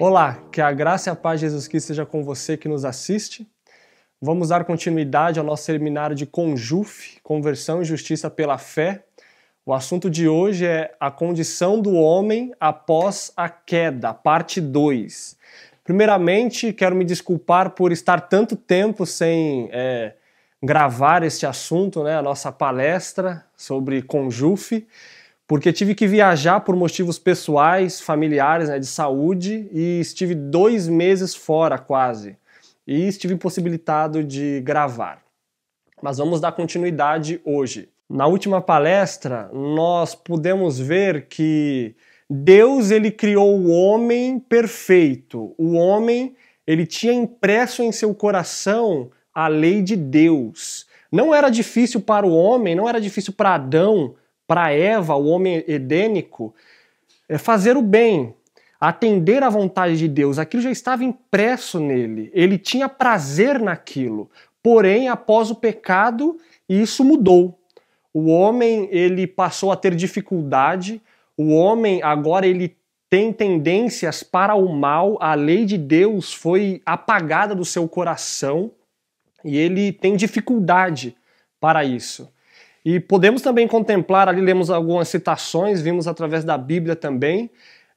Olá, que a graça e a paz de Jesus Cristo seja com você que nos assiste. Vamos dar continuidade ao nosso seminário de Conjuf, Conversão e Justiça pela Fé. O assunto de hoje é a condição do homem após a queda, parte 2. Primeiramente, quero me desculpar por estar tanto tempo sem é, gravar este assunto, né, a nossa palestra sobre Conjuf porque tive que viajar por motivos pessoais, familiares, né, de saúde, e estive dois meses fora quase. E estive impossibilitado de gravar. Mas vamos dar continuidade hoje. Na última palestra, nós pudemos ver que Deus ele criou o homem perfeito. O homem ele tinha impresso em seu coração a lei de Deus. Não era difícil para o homem, não era difícil para Adão para Eva, o homem edênico, é fazer o bem, atender à vontade de Deus. Aquilo já estava impresso nele, ele tinha prazer naquilo. Porém, após o pecado, isso mudou. O homem ele passou a ter dificuldade, o homem agora ele tem tendências para o mal, a lei de Deus foi apagada do seu coração e ele tem dificuldade para isso. E podemos também contemplar, ali lemos algumas citações, vimos através da Bíblia também,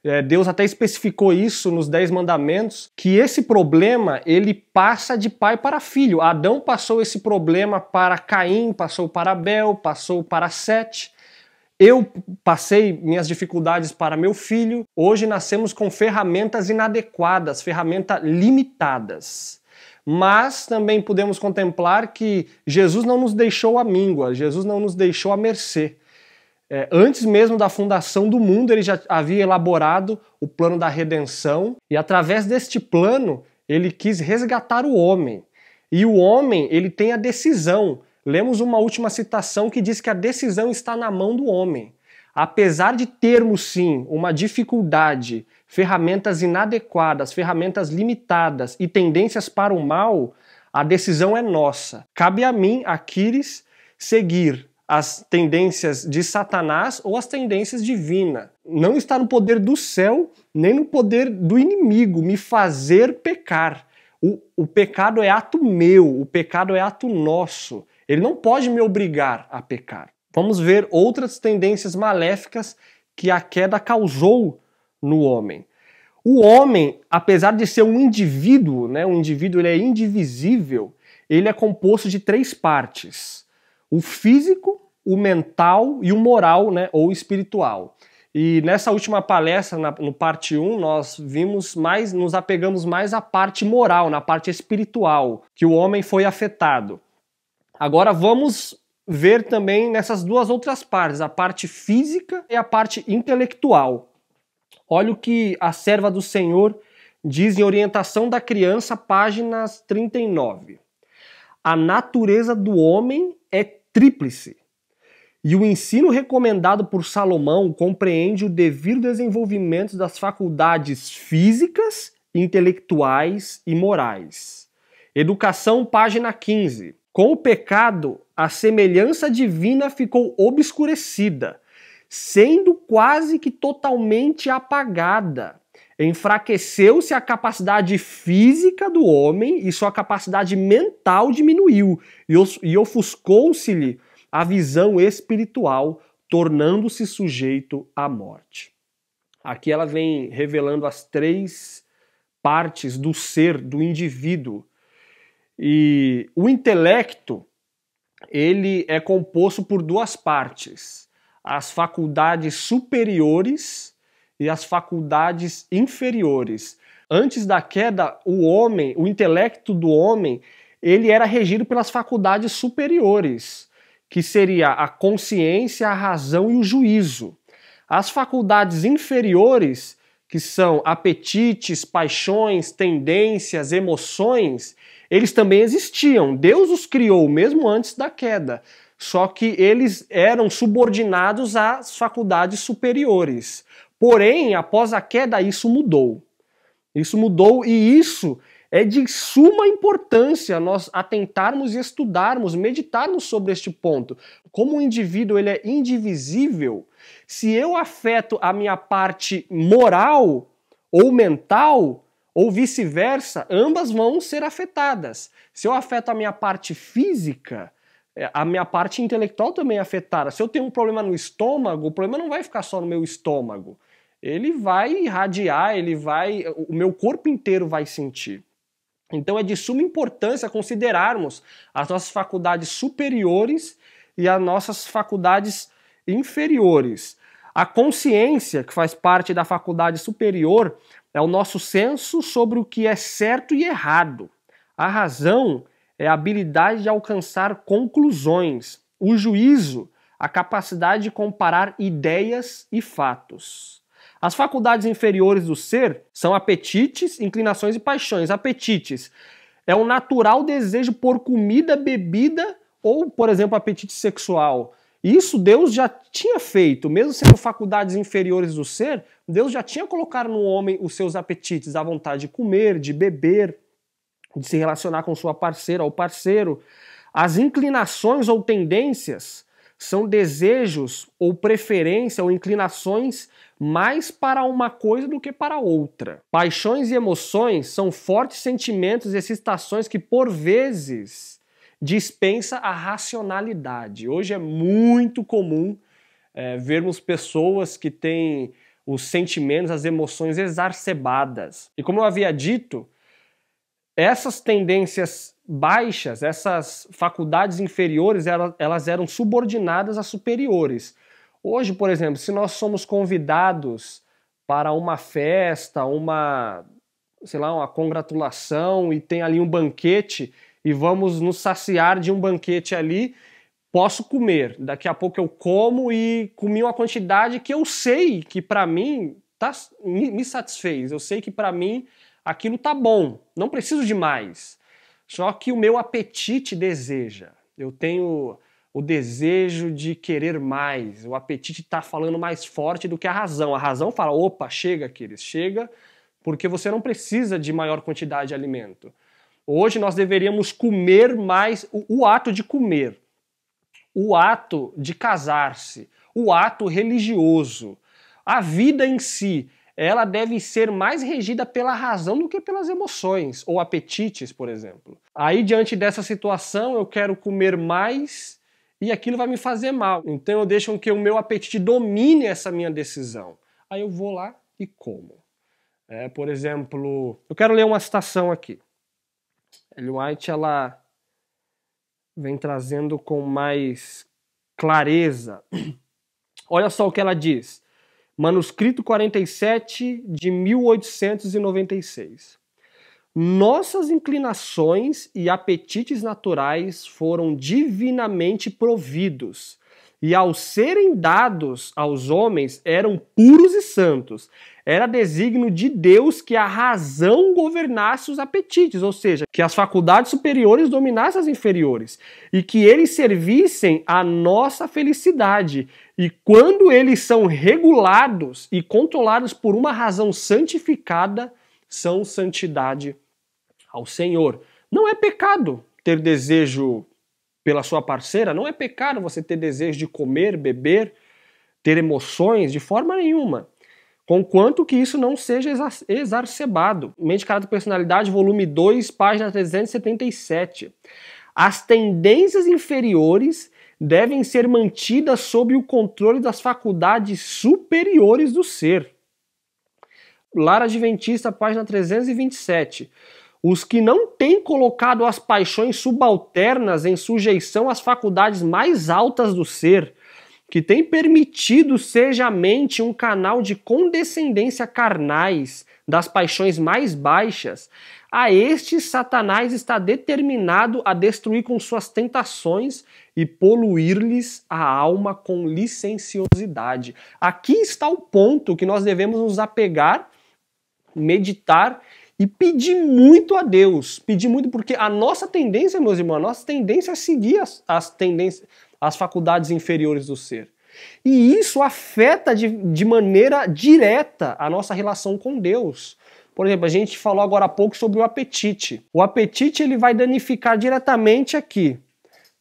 é, Deus até especificou isso nos Dez Mandamentos, que esse problema ele passa de pai para filho. Adão passou esse problema para Caim, passou para Abel, passou para Sete. Eu passei minhas dificuldades para meu filho. Hoje nascemos com ferramentas inadequadas, ferramentas limitadas mas também podemos contemplar que Jesus não nos deixou à míngua, Jesus não nos deixou à mercê. É, antes mesmo da fundação do mundo, ele já havia elaborado o plano da redenção, e através deste plano, ele quis resgatar o homem. E o homem, ele tem a decisão. Lemos uma última citação que diz que a decisão está na mão do homem. Apesar de termos sim uma dificuldade ferramentas inadequadas, ferramentas limitadas e tendências para o mal, a decisão é nossa. Cabe a mim, Aquiles, seguir as tendências de Satanás ou as tendências divinas. Não está no poder do céu, nem no poder do inimigo me fazer pecar. O, o pecado é ato meu, o pecado é ato nosso. Ele não pode me obrigar a pecar. Vamos ver outras tendências maléficas que a queda causou no homem. O homem, apesar de ser um indivíduo, né, um indivíduo ele é indivisível, ele é composto de três partes: o físico, o mental e o moral, né, ou espiritual. E nessa última palestra, na, no parte 1, nós vimos mais, nos apegamos mais à parte moral, na parte espiritual, que o homem foi afetado. Agora vamos ver também nessas duas outras partes, a parte física e a parte intelectual. Olha o que a serva do Senhor diz em Orientação da Criança, páginas 39. A natureza do homem é tríplice. E o ensino recomendado por Salomão compreende o devido desenvolvimento das faculdades físicas, intelectuais e morais. Educação, página 15. Com o pecado, a semelhança divina ficou obscurecida sendo quase que totalmente apagada. Enfraqueceu-se a capacidade física do homem e sua capacidade mental diminuiu, e ofuscou-se-lhe a visão espiritual, tornando-se sujeito à morte. Aqui ela vem revelando as três partes do ser, do indivíduo. E o intelecto, ele é composto por duas partes as faculdades superiores e as faculdades inferiores. Antes da queda, o homem, o intelecto do homem, ele era regido pelas faculdades superiores, que seria a consciência, a razão e o juízo. As faculdades inferiores, que são apetites, paixões, tendências, emoções, eles também existiam. Deus os criou mesmo antes da queda, só que eles eram subordinados às faculdades superiores. Porém, após a queda, isso mudou. Isso mudou e isso é de suma importância nós atentarmos e estudarmos, meditarmos sobre este ponto. Como o indivíduo ele é indivisível, se eu afeto a minha parte moral ou mental, ou vice-versa, ambas vão ser afetadas. Se eu afeto a minha parte física, é, a minha parte intelectual também é afetada. Se eu tenho um problema no estômago, o problema não vai ficar só no meu estômago. Ele vai irradiar, ele vai. O meu corpo inteiro vai sentir. Então é de suma importância considerarmos as nossas faculdades superiores e as nossas faculdades inferiores. A consciência, que faz parte da faculdade superior, é o nosso senso sobre o que é certo e errado. A razão é a habilidade de alcançar conclusões, o juízo, a capacidade de comparar ideias e fatos. As faculdades inferiores do ser são apetites, inclinações e paixões. Apetites é o natural desejo por comida, bebida ou, por exemplo, apetite sexual. Isso Deus já tinha feito, mesmo sendo faculdades inferiores do ser, Deus já tinha colocado no homem os seus apetites, a vontade de comer, de beber, de se relacionar com sua parceira ou parceiro. As inclinações ou tendências são desejos ou preferência ou inclinações mais para uma coisa do que para outra. Paixões e emoções são fortes sentimentos e excitações que por vezes dispensa a racionalidade. Hoje é muito comum é, vermos pessoas que têm os sentimentos, as emoções exacerbadas. E como eu havia dito, essas tendências baixas, essas faculdades inferiores, elas, elas eram subordinadas a superiores. Hoje, por exemplo, se nós somos convidados para uma festa, uma, sei lá, uma congratulação e tem ali um banquete e vamos nos saciar de um banquete ali, posso comer. Daqui a pouco eu como e comi uma quantidade que eu sei que para mim tá, me, me satisfez. Eu sei que para mim aquilo tá bom, não preciso de mais. Só que o meu apetite deseja. Eu tenho o desejo de querer mais, o apetite está falando mais forte do que a razão. A razão fala: opa, chega, queridos, chega, porque você não precisa de maior quantidade de alimento. Hoje nós deveríamos comer mais o, o ato de comer, o ato de casar-se, o ato religioso, a vida em si ela deve ser mais regida pela razão do que pelas emoções ou apetites, por exemplo. Aí, diante dessa situação, eu quero comer mais e aquilo vai me fazer mal. Então, eu deixo que o meu apetite domine essa minha decisão. Aí, eu vou lá e como. É, por exemplo, eu quero ler uma citação aqui. Ellie White, ela vem trazendo com mais clareza. Olha só o que ela diz. Manuscrito 47 de 1896. Nossas inclinações e apetites naturais foram divinamente providos, e ao serem dados aos homens eram puros e santos, era designo de Deus que a razão governasse os apetites, ou seja, que as faculdades superiores dominassem as inferiores e que eles servissem a nossa felicidade. E quando eles são regulados e controlados por uma razão santificada, são santidade ao Senhor. Não é pecado ter desejo pela sua parceira, não é pecado você ter desejo de comer, beber, ter emoções de forma nenhuma conquanto que isso não seja exacerbado. Mente, Caráter e Personalidade, volume 2, página 377. As tendências inferiores devem ser mantidas sob o controle das faculdades superiores do ser. Lara Adventista, página 327. Os que não têm colocado as paixões subalternas em sujeição às faculdades mais altas do ser, que tem permitido seja a mente um canal de condescendência carnais, das paixões mais baixas, a este Satanás está determinado a destruir com suas tentações e poluir-lhes a alma com licenciosidade. Aqui está o ponto que nós devemos nos apegar, meditar e pedir muito a Deus. Pedir muito, porque a nossa tendência, meus irmãos, a nossa tendência é seguir as, as tendências as faculdades inferiores do ser. E isso afeta de, de maneira direta a nossa relação com Deus. Por exemplo, a gente falou agora há pouco sobre o apetite. O apetite ele vai danificar diretamente aqui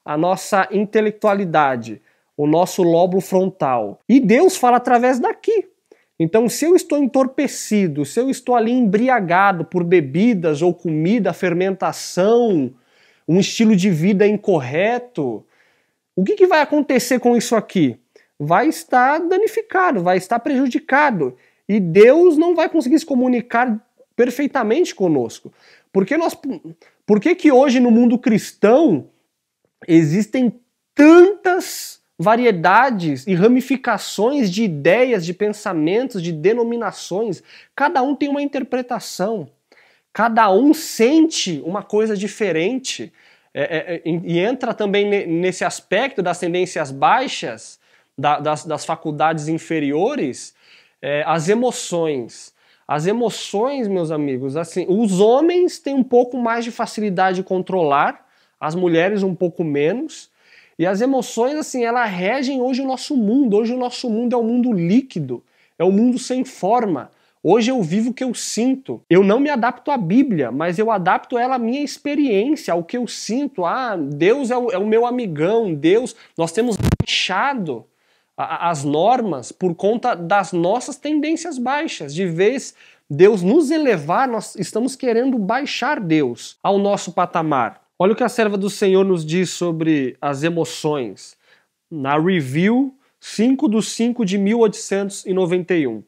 a nossa intelectualidade, o nosso lóbulo frontal. E Deus fala através daqui. Então, se eu estou entorpecido, se eu estou ali embriagado por bebidas ou comida, fermentação, um estilo de vida incorreto, o que, que vai acontecer com isso aqui? Vai estar danificado, vai estar prejudicado. E Deus não vai conseguir se comunicar perfeitamente conosco. Porque nós, por que, que hoje no mundo cristão existem tantas variedades e ramificações de ideias, de pensamentos, de denominações? Cada um tem uma interpretação. Cada um sente uma coisa diferente. É, é, é, e entra também nesse aspecto das tendências baixas, da, das, das, faculdades inferiores, é, as emoções. As emoções, meus amigos, assim, os homens têm um pouco mais de facilidade de controlar, as mulheres um pouco menos. E as emoções, assim, elas regem hoje o nosso mundo. Hoje o nosso mundo é um mundo líquido, é um mundo sem forma. Hoje eu vivo o que eu sinto. Eu não me adapto à Bíblia, mas eu adapto ela à minha experiência, ao que eu sinto. Ah, Deus é o, é o meu amigão, Deus. Nós temos baixado as normas por conta das nossas tendências baixas. De vez Deus nos elevar, nós estamos querendo baixar Deus ao nosso patamar. Olha o que a serva do Senhor nos diz sobre as emoções. Na review 5 do 5 de 1891.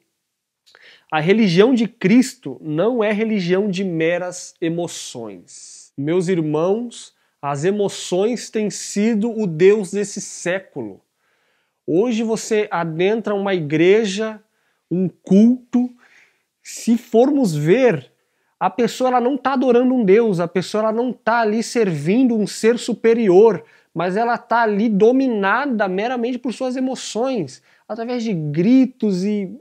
A religião de Cristo não é religião de meras emoções. Meus irmãos, as emoções têm sido o Deus desse século. Hoje você adentra uma igreja, um culto. Se formos ver, a pessoa ela não está adorando um Deus, a pessoa ela não está ali servindo um ser superior, mas ela está ali dominada meramente por suas emoções, através de gritos e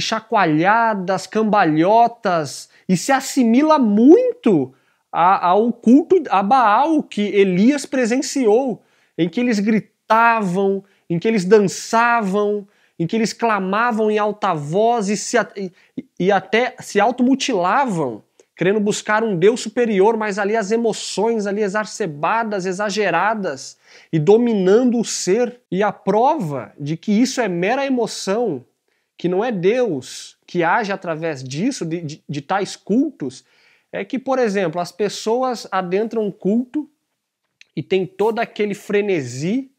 e chacoalhadas, cambalhotas, e se assimila muito a, ao culto a Baal que Elias presenciou, em que eles gritavam, em que eles dançavam, em que eles clamavam em alta voz e, se, e, e até se automutilavam, querendo buscar um Deus superior, mas ali as emoções ali exacerbadas, exageradas e dominando o ser. E a prova de que isso é mera emoção que não é Deus que age através disso, de, de, de tais cultos, é que, por exemplo, as pessoas adentram um culto e tem todo aquele frenesi,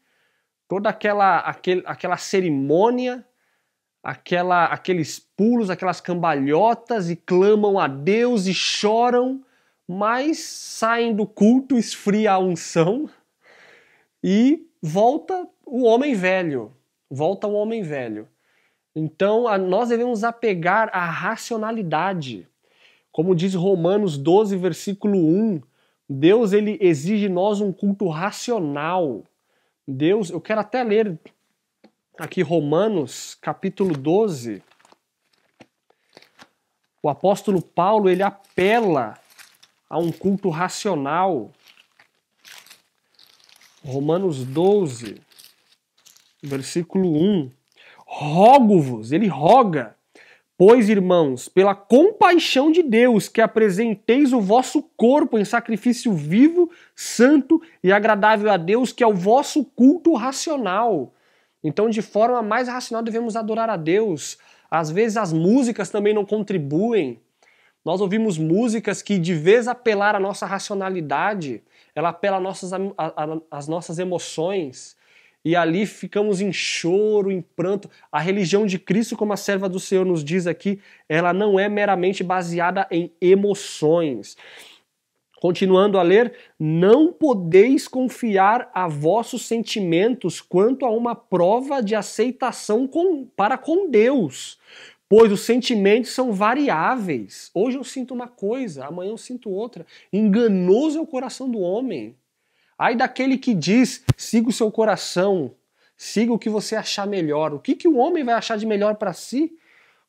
toda aquela, aquele, aquela cerimônia, aquela, aqueles pulos, aquelas cambalhotas e clamam a Deus e choram, mas saem do culto, esfria a unção e volta o homem velho. Volta o homem velho. Então, a, nós devemos apegar à racionalidade. Como diz Romanos 12, versículo 1, Deus ele exige de nós um culto racional. Deus, eu quero até ler aqui Romanos, capítulo 12. O apóstolo Paulo, ele apela a um culto racional. Romanos 12, versículo 1 rogo-vos, ele roga, pois, irmãos, pela compaixão de Deus, que apresenteis o vosso corpo em sacrifício vivo, santo e agradável a Deus, que é o vosso culto racional. Então, de forma mais racional, devemos adorar a Deus. Às vezes, as músicas também não contribuem. Nós ouvimos músicas que, de vez apelar à nossa racionalidade, ela apela às nossas, às nossas emoções e ali ficamos em choro, em pranto. A religião de Cristo, como a serva do Senhor nos diz aqui, ela não é meramente baseada em emoções. Continuando a ler, não podeis confiar a vossos sentimentos quanto a uma prova de aceitação com, para com Deus, pois os sentimentos são variáveis. Hoje eu sinto uma coisa, amanhã eu sinto outra. Enganoso é o coração do homem. Ai daquele que diz: siga o seu coração, siga o que você achar melhor. O que, que o homem vai achar de melhor para si?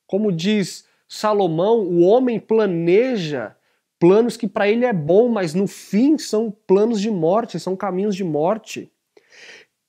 Como diz Salomão, o homem planeja planos que para ele é bom, mas no fim são planos de morte, são caminhos de morte.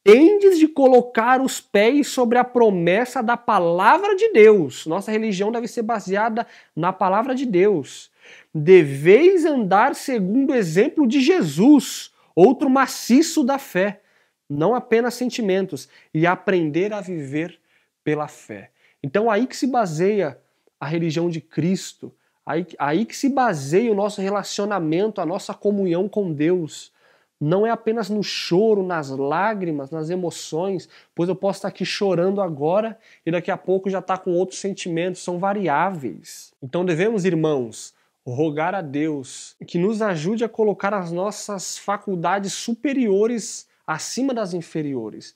Tendes de colocar os pés sobre a promessa da palavra de Deus. Nossa religião deve ser baseada na palavra de Deus. Deveis andar segundo o exemplo de Jesus, outro maciço da fé, não apenas sentimentos, e aprender a viver pela fé. Então, aí que se baseia a religião de Cristo, aí, aí que se baseia o nosso relacionamento, a nossa comunhão com Deus. Não é apenas no choro, nas lágrimas, nas emoções, pois eu posso estar aqui chorando agora e daqui a pouco já está com outros sentimentos, são variáveis. Então devemos, irmãos, rogar a Deus que nos ajude a colocar as nossas faculdades superiores acima das inferiores.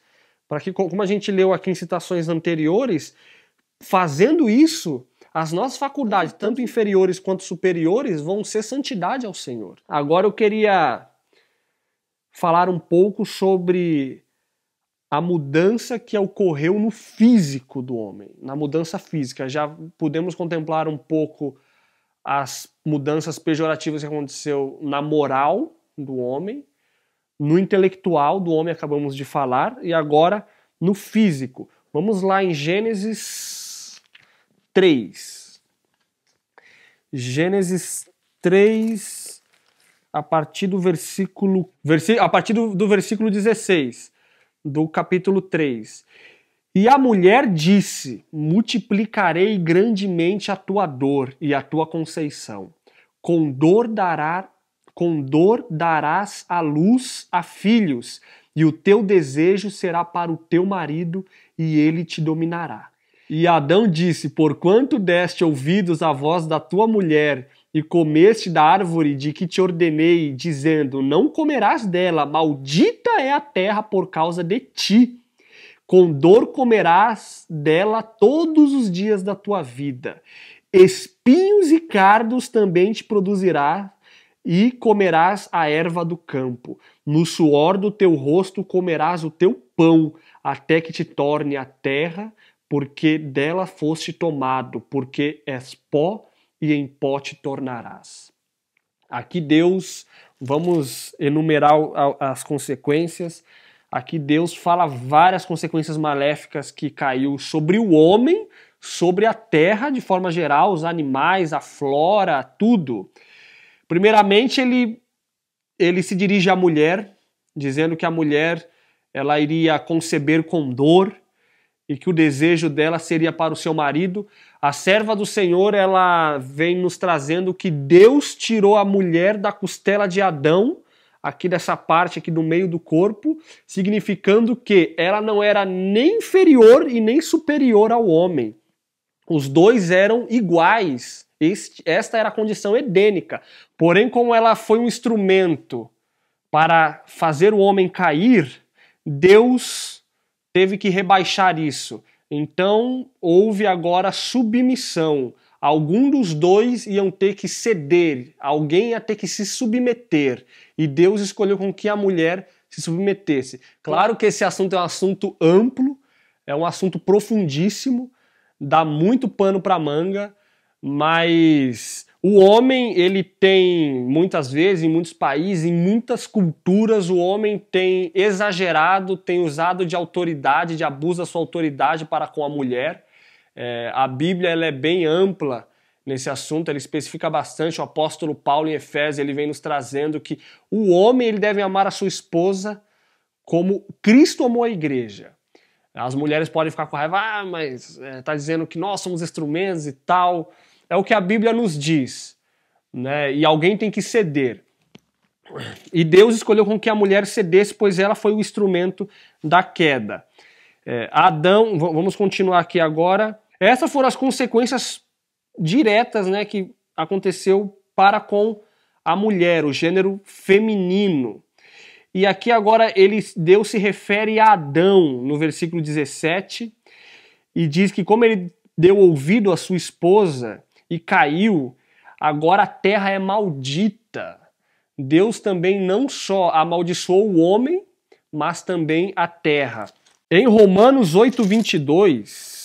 Para que, como a gente leu aqui em citações anteriores, fazendo isso, as nossas faculdades, tanto inferiores quanto superiores, vão ser santidade ao Senhor. Agora eu queria falar um pouco sobre a mudança que ocorreu no físico do homem, na mudança física. Já podemos contemplar um pouco as mudanças pejorativas que aconteceu na moral do homem, no intelectual do homem acabamos de falar e agora no físico. Vamos lá em Gênesis 3. Gênesis 3 a partir do versículo a partir do, do versículo 16 do capítulo 3. E a mulher disse: Multiplicarei grandemente a tua dor e a tua conceição. Com dor, dará, com dor darás a luz a filhos, e o teu desejo será para o teu marido, e ele te dominará. E Adão disse: Porquanto deste ouvidos à voz da tua mulher, e comeste da árvore de que te ordenei, dizendo: Não comerás dela, maldita é a terra por causa de ti com dor comerás dela todos os dias da tua vida. Espinhos e cardos também te produzirá, e comerás a erva do campo. No suor do teu rosto comerás o teu pão, até que te torne a terra, porque dela foste tomado, porque és pó e em pó te tornarás. Aqui Deus, vamos enumerar as consequências Aqui Deus fala várias consequências maléficas que caiu sobre o homem, sobre a terra de forma geral, os animais, a flora, tudo. Primeiramente, ele, ele se dirige à mulher, dizendo que a mulher ela iria conceber com dor e que o desejo dela seria para o seu marido. A serva do Senhor, ela vem nos trazendo que Deus tirou a mulher da costela de Adão aqui dessa parte aqui do meio do corpo, significando que ela não era nem inferior e nem superior ao homem. Os dois eram iguais. Este, esta era a condição edênica. Porém, como ela foi um instrumento para fazer o homem cair, Deus teve que rebaixar isso. Então, houve agora submissão. Algum dos dois iam ter que ceder, alguém ia ter que se submeter. E Deus escolheu com que a mulher se submetesse. Claro que esse assunto é um assunto amplo, é um assunto profundíssimo, dá muito pano para manga, mas o homem, ele tem muitas vezes em muitos países, em muitas culturas, o homem tem exagerado, tem usado de autoridade, de abuso da sua autoridade para com a mulher. É, a Bíblia ela é bem ampla nesse assunto, Ela especifica bastante. O apóstolo Paulo em Efésios ele vem nos trazendo que o homem ele deve amar a sua esposa como Cristo amou a igreja. As mulheres podem ficar com raiva, ah, mas está é, tá dizendo que nós somos instrumentos e tal. É o que a Bíblia nos diz, né? E alguém tem que ceder. E Deus escolheu com que a mulher cedesse, pois ela foi o instrumento da queda. É, Adão, vamos continuar aqui agora. Essas foram as consequências diretas né, que aconteceu para com a mulher, o gênero feminino. E aqui agora ele, Deus se refere a Adão no versículo 17 e diz que como ele deu ouvido à sua esposa e caiu, agora a terra é maldita. Deus também não só amaldiçoou o homem, mas também a terra. Em Romanos 8, 22,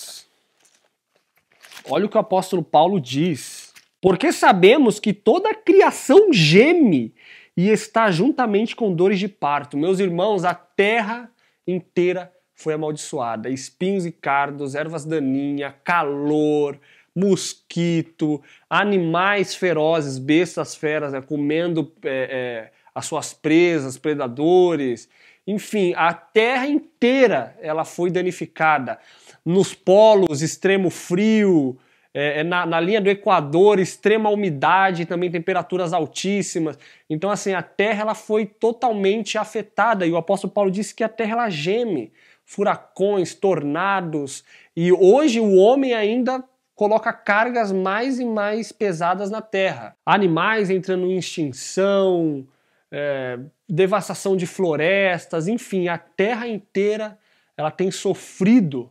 Olha o que o apóstolo Paulo diz. Porque sabemos que toda a criação geme e está juntamente com dores de parto. Meus irmãos, a terra inteira foi amaldiçoada. Espinhos e cardos, ervas daninhas, calor, mosquito, animais ferozes, bestas feras, né, comendo é, é, as suas presas, predadores. Enfim, a terra inteira ela foi danificada nos polos, extremo frio, é, é, na, na, linha do Equador, extrema umidade, também temperaturas altíssimas. Então, assim, a Terra ela foi totalmente afetada. E o apóstolo Paulo disse que a Terra ela geme, furacões, tornados. E hoje o homem ainda coloca cargas mais e mais pesadas na Terra. Animais entrando em extinção, é, devastação de florestas, enfim, a Terra inteira ela tem sofrido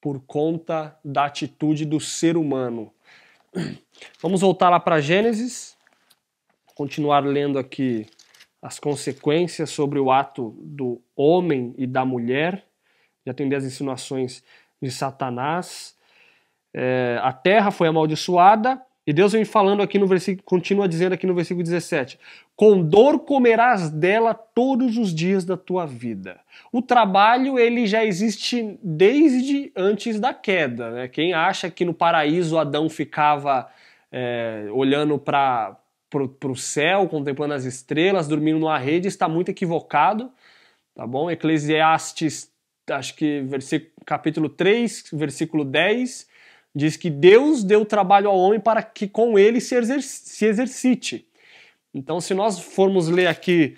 por conta da atitude do ser humano. Vamos voltar lá para Gênesis, continuar lendo aqui as consequências sobre o ato do homem e da mulher, de atender às insinuações de Satanás. É, a terra foi amaldiçoada e Deus vem falando aqui no versículo, continua dizendo aqui no versículo 17: Com dor comerás dela todos os dias da tua vida. O trabalho ele já existe desde antes da queda. Né? Quem acha que no paraíso Adão ficava é, olhando para o céu, contemplando as estrelas, dormindo numa rede, está muito equivocado. Tá bom? Eclesiastes, acho que versículo, capítulo 3, versículo 10 Diz que Deus deu trabalho ao homem para que com ele se, exerc se exercite. Então, se nós formos ler aqui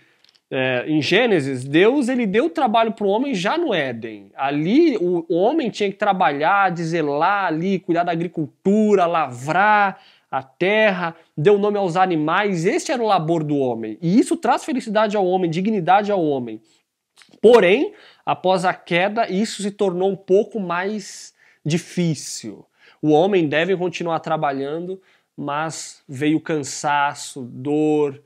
é, em Gênesis, Deus ele deu trabalho para o homem já no Éden. Ali o homem tinha que trabalhar, deselar ali, cuidar da agricultura, lavrar a terra, deu nome aos animais. este era o labor do homem. E isso traz felicidade ao homem, dignidade ao homem. Porém, após a queda, isso se tornou um pouco mais difícil o homem deve continuar trabalhando, mas veio cansaço, dor,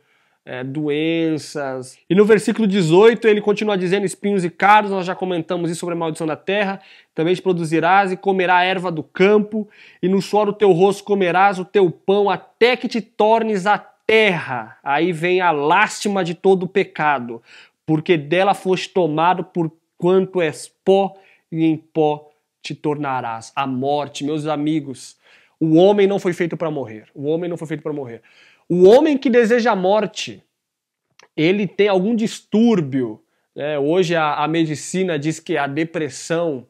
é, doenças. E no versículo 18 ele continua dizendo: espinhos e caros, nós já comentamos isso sobre a maldição da terra. Também te produzirás e comerá a erva do campo, e no suor do teu rosto comerás o teu pão, até que te tornes a terra. Aí vem a lástima de todo o pecado, porque dela foste tomado, por quanto és pó, e em pó te tornarás. A morte, meus amigos, o homem não foi feito para morrer. O homem não foi feito para morrer. O homem que deseja a morte, ele tem algum distúrbio. Né? Hoje a, a medicina diz que a depressão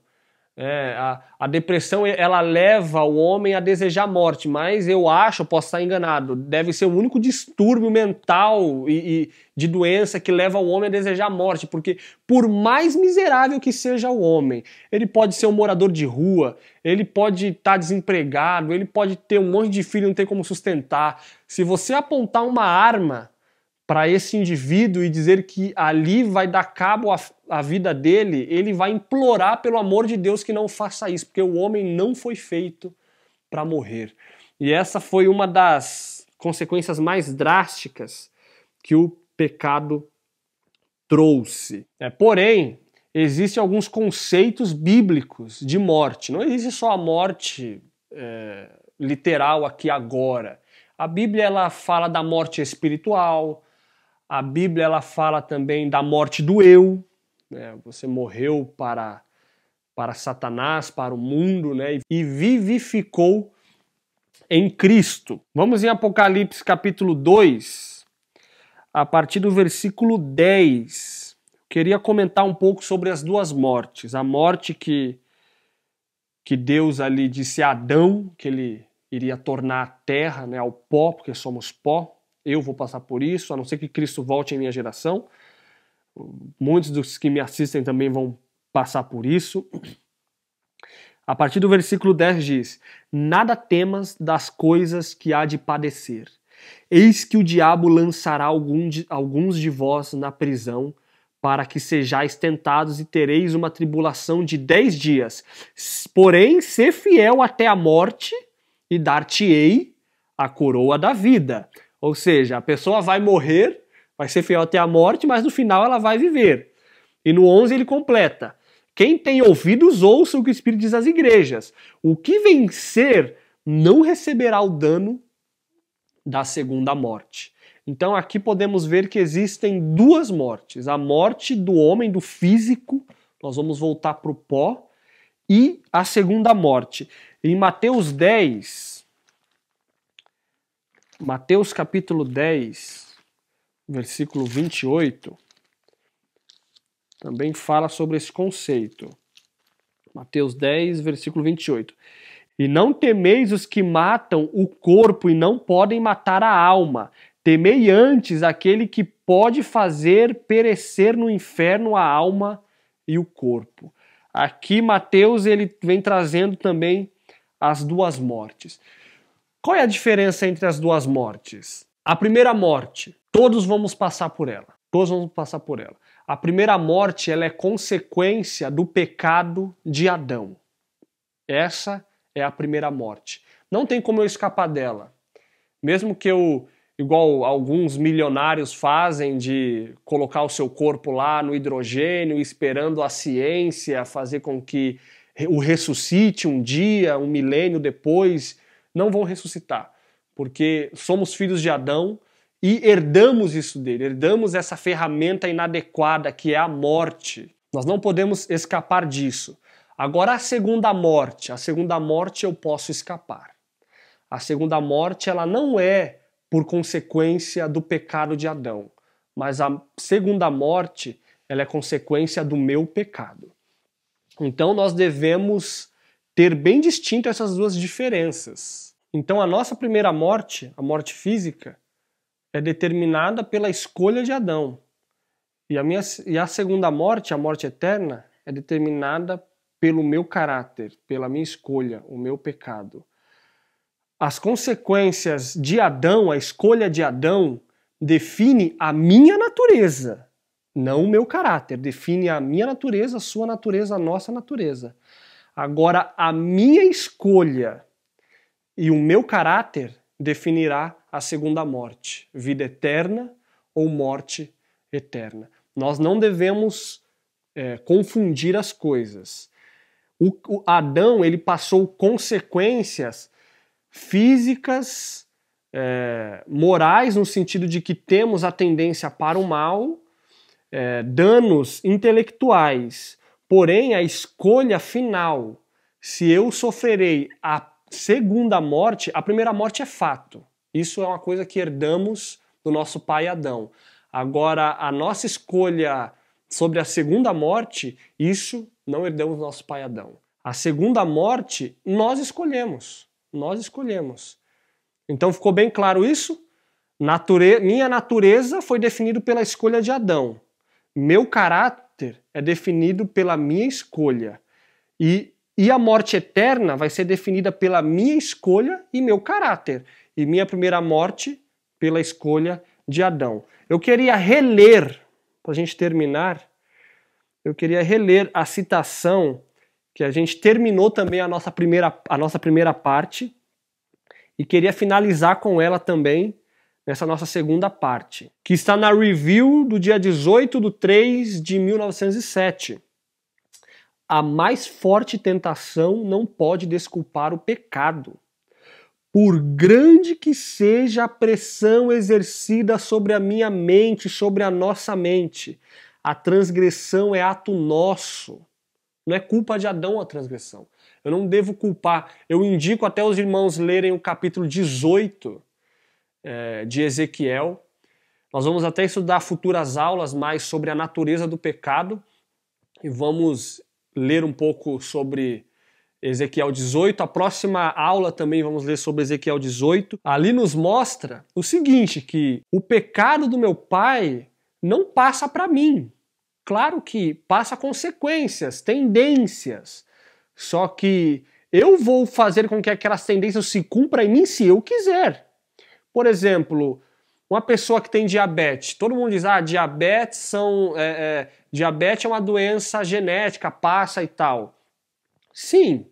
é, a, a, depressão ela leva o homem a desejar a morte, mas eu acho, posso estar enganado, deve ser o único distúrbio mental e, e de doença que leva o homem a desejar a morte, porque por mais miserável que seja o homem, ele pode ser um morador de rua, ele pode estar tá desempregado, ele pode ter um monte de filho e não ter como sustentar. Se você apontar uma arma para esse indivíduo e dizer que ali vai dar cabo à, vida dele, ele vai implorar pelo amor de Deus que não faça isso, porque o homem não foi feito para morrer. E essa foi uma das consequências mais drásticas que o pecado trouxe. É, porém, existem alguns conceitos bíblicos de morte. Não existe só a morte é, literal aqui agora. A Bíblia ela fala da morte espiritual, a Bíblia ela fala também da morte do eu, né? Você morreu para para Satanás, para o mundo, né? E vivificou em Cristo. Vamos em Apocalipse capítulo 2, a partir do versículo 10. Queria comentar um pouco sobre as duas mortes, a morte que que Deus ali disse a Adão que ele iria tornar a terra, né, ao pó, porque somos pó, eu vou passar por isso, a não ser que Cristo volte em minha geração. Muitos dos que me assistem também vão passar por isso. A partir do versículo 10 diz: Nada temas das coisas que há de padecer. Eis que o diabo lançará alguns de vós na prisão, para que sejais tentados e tereis uma tribulação de dez dias. Porém, ser fiel até a morte, e dar-te-ei a coroa da vida. Ou seja, a pessoa vai morrer, vai ser fiel até a morte, mas no final ela vai viver. E no 11 ele completa: Quem tem ouvidos, ouça o que o Espírito diz às igrejas. O que vencer não receberá o dano da segunda morte. Então aqui podemos ver que existem duas mortes: a morte do homem, do físico, nós vamos voltar para o pó, e a segunda morte. Em Mateus 10, Mateus capítulo 10, versículo 28, também fala sobre esse conceito. Mateus 10, versículo 28. E não temeis os que matam o corpo e não podem matar a alma. Temei antes aquele que pode fazer perecer no inferno a alma e o corpo. Aqui Mateus ele vem trazendo também as duas mortes. Qual é a diferença entre as duas mortes? A primeira morte, todos vamos passar por ela. Todos vamos passar por ela. A primeira morte, ela é consequência do pecado de Adão. Essa é a primeira morte. Não tem como eu escapar dela. Mesmo que eu, igual alguns milionários fazem, de colocar o seu corpo lá no hidrogênio, esperando a ciência fazer com que o ressuscite um dia, um milênio depois, não vão ressuscitar, porque somos filhos de Adão e herdamos isso dele, herdamos essa ferramenta inadequada que é a morte. Nós não podemos escapar disso. Agora a segunda morte, a segunda morte eu posso escapar. A segunda morte ela não é por consequência do pecado de Adão, mas a segunda morte ela é consequência do meu pecado. Então nós devemos ter bem distinto essas duas diferenças. Então, a nossa primeira morte, a morte física, é determinada pela escolha de Adão. E a, minha, e a segunda morte, a morte eterna, é determinada pelo meu caráter, pela minha escolha, o meu pecado. As consequências de Adão, a escolha de Adão, define a minha natureza, não o meu caráter. Define a minha natureza, a sua natureza, a nossa natureza. Agora, a minha escolha e o meu caráter definirá a segunda morte, vida eterna ou morte eterna. Nós não devemos é, confundir as coisas. O, o Adão ele passou consequências físicas, é, morais, no sentido de que temos a tendência para o mal, é, danos intelectuais, Porém, a escolha final, se eu sofrerei a segunda morte, a primeira morte é fato. Isso é uma coisa que herdamos do nosso pai Adão. Agora, a nossa escolha sobre a segunda morte, isso não herdamos do nosso pai Adão. A segunda morte, nós escolhemos. Nós escolhemos. Então ficou bem claro isso? Nature... Minha natureza foi definida pela escolha de Adão. Meu caráter caráter é definido pela minha escolha. E, e a morte eterna vai ser definida pela minha escolha e meu caráter. E minha primeira morte pela escolha de Adão. Eu queria reler, para a gente terminar, eu queria reler a citação que a gente terminou também a nossa primeira, a nossa primeira parte e queria finalizar com ela também nessa nossa segunda parte, que está na review do dia 18 de 3 de 1907. A mais forte tentação não pode desculpar o pecado. Por grande que seja a pressão exercida sobre a minha mente, sobre a nossa mente, a transgressão é ato nosso. Não é culpa de Adão a transgressão. Eu não devo culpar. Eu indico até os irmãos lerem o capítulo 18 é, de Ezequiel. Nós vamos até estudar futuras aulas mais sobre a natureza do pecado e vamos ler um pouco sobre Ezequiel 18. A próxima aula também vamos ler sobre Ezequiel 18. Ali nos mostra o seguinte, que o pecado do meu pai não passa para mim. Claro que passa consequências, tendências. Só que eu vou fazer com que aquelas tendências se cumpram em mim se eu quiser. Por exemplo, uma pessoa que tem diabetes, todo mundo diz, ah, diabetes são. É, é, diabetes é uma doença genética, passa e tal. Sim.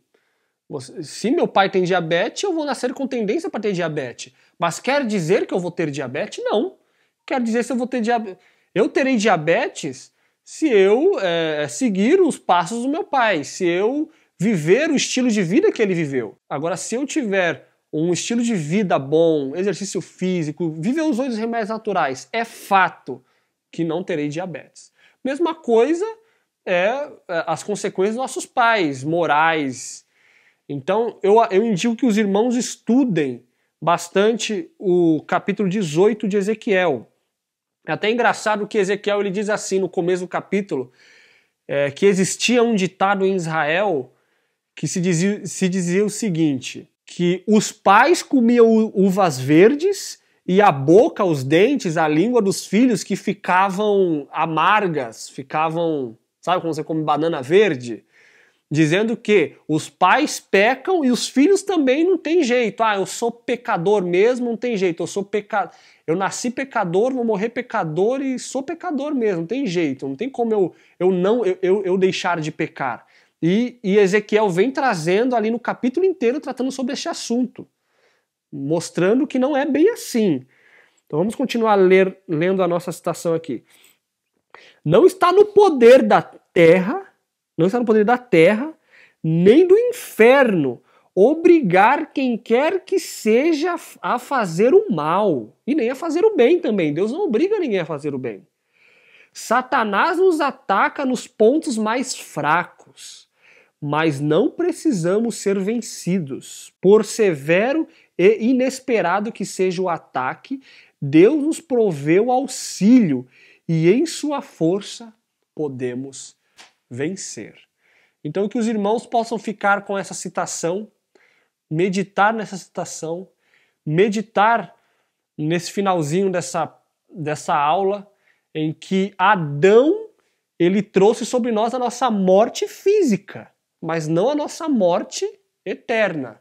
Se meu pai tem diabetes, eu vou nascer com tendência para ter diabetes. Mas quer dizer que eu vou ter diabetes? Não. Quer dizer se eu vou ter diabetes. Eu terei diabetes se eu é, é, seguir os passos do meu pai, se eu viver o estilo de vida que ele viveu. Agora, se eu tiver um estilo de vida bom, exercício físico, viver os dois remédios naturais, é fato que não terei diabetes. Mesma coisa é, é as consequências dos nossos pais, morais. Então, eu, eu indico que os irmãos estudem bastante o capítulo 18 de Ezequiel. É até engraçado que Ezequiel ele diz assim no começo do capítulo é, que existia um ditado em Israel que se dizia, se dizia o seguinte: que os pais comiam uvas verdes e a boca, os dentes, a língua dos filhos que ficavam amargas, ficavam, sabe como você come banana verde? Dizendo que os pais pecam e os filhos também não tem jeito. Ah, eu sou pecador mesmo, não tem jeito. Eu sou pecado, eu nasci pecador, vou morrer pecador e sou pecador mesmo, não tem jeito. Não tem como eu, eu não eu, eu, eu deixar de pecar. E, e Ezequiel vem trazendo ali no capítulo inteiro, tratando sobre este assunto, mostrando que não é bem assim. Então vamos continuar ler, lendo a nossa citação aqui. Não está no poder da terra, não está no poder da terra, nem do inferno obrigar quem quer que seja a fazer o mal e nem a fazer o bem também. Deus não obriga ninguém a fazer o bem. Satanás nos ataca nos pontos mais fracos mas não precisamos ser vencidos. Por severo e inesperado que seja o ataque, Deus nos proveu auxílio e em sua força podemos vencer. Então que os irmãos possam ficar com essa citação, meditar nessa citação, meditar nesse finalzinho dessa dessa aula em que Adão ele trouxe sobre nós a nossa morte física mas não a nossa morte eterna.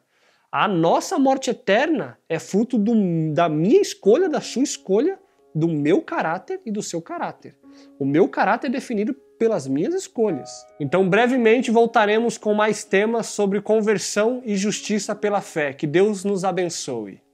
A nossa morte eterna é fruto do, da minha escolha, da sua escolha, do meu caráter e do seu caráter. O meu caráter é definido pelas minhas escolhas. Então, brevemente voltaremos com mais temas sobre conversão e justiça pela fé. Que Deus nos abençoe.